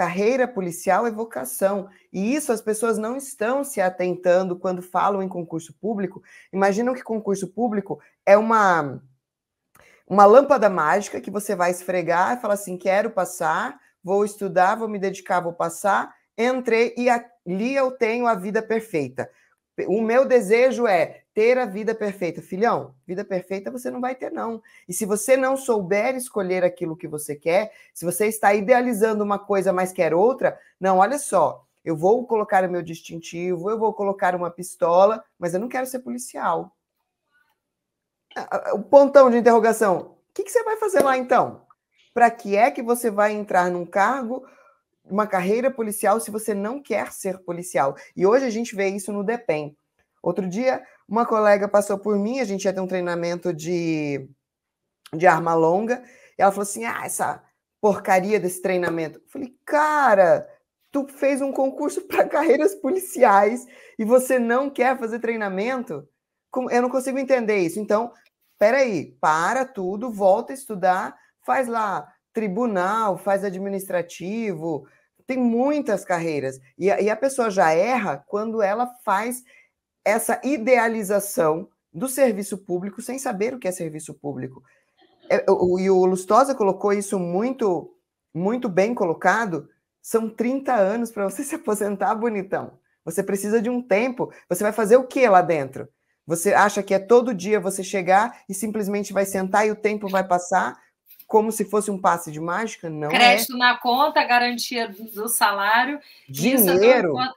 Carreira policial é vocação. E isso as pessoas não estão se atentando quando falam em concurso público. Imaginam que concurso público é uma, uma lâmpada mágica que você vai esfregar e fala assim: quero passar, vou estudar, vou me dedicar, vou passar. Entrei e ali eu tenho a vida perfeita. O meu desejo é ter a vida perfeita. Filhão, vida perfeita você não vai ter, não. E se você não souber escolher aquilo que você quer, se você está idealizando uma coisa, mas quer outra, não, olha só, eu vou colocar o meu distintivo, eu vou colocar uma pistola, mas eu não quero ser policial. Ah, ah, ah, o pontão de interrogação. O que, que você vai fazer lá então? Para que é que você vai entrar num cargo uma carreira policial se você não quer ser policial. E hoje a gente vê isso no DEPEN. Outro dia, uma colega passou por mim, a gente ia ter um treinamento de, de arma longa, e ela falou assim: ah, essa porcaria desse treinamento. Eu falei, cara, tu fez um concurso para carreiras policiais e você não quer fazer treinamento? Eu não consigo entender isso. Então, peraí, para tudo, volta a estudar, faz lá tribunal, faz administrativo, tem muitas carreiras. E a, e a pessoa já erra quando ela faz essa idealização do serviço público sem saber o que é serviço público. É, e o Lustosa colocou isso muito, muito bem colocado. São 30 anos para você se aposentar, bonitão. Você precisa de um tempo. Você vai fazer o que lá dentro? Você acha que é todo dia você chegar e simplesmente vai sentar e o tempo vai passar como se fosse um passe de mágica? Não é. Crédito é. na conta, garantia do salário. É Dinheiro. Isso,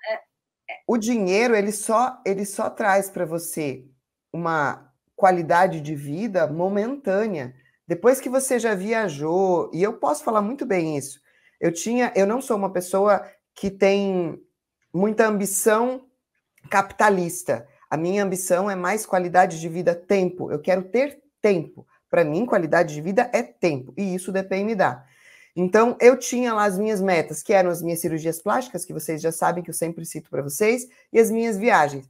o dinheiro ele só ele só traz para você uma qualidade de vida momentânea. Depois que você já viajou, e eu posso falar muito bem isso. Eu tinha, eu não sou uma pessoa que tem muita ambição capitalista. A minha ambição é mais qualidade de vida, tempo. Eu quero ter tempo. Para mim, qualidade de vida é tempo, e isso depende me dar. Então, eu tinha lá as minhas metas, que eram as minhas cirurgias plásticas, que vocês já sabem que eu sempre cito para vocês, e as minhas viagens.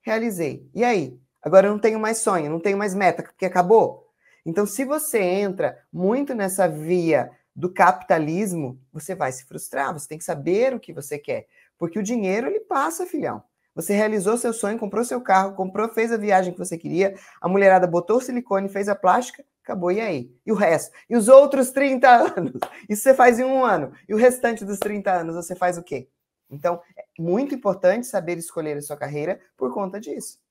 Realizei. E aí? Agora eu não tenho mais sonho, não tenho mais meta, porque acabou. Então, se você entra muito nessa via do capitalismo, você vai se frustrar, você tem que saber o que você quer, porque o dinheiro ele passa, filhão. Você realizou seu sonho, comprou seu carro, comprou, fez a viagem que você queria, a mulherada botou o silicone, fez a plástica, Acabou, e aí? E o resto? E os outros 30 anos? Isso você faz em um ano. E o restante dos 30 anos você faz o quê? Então, é muito importante saber escolher a sua carreira por conta disso.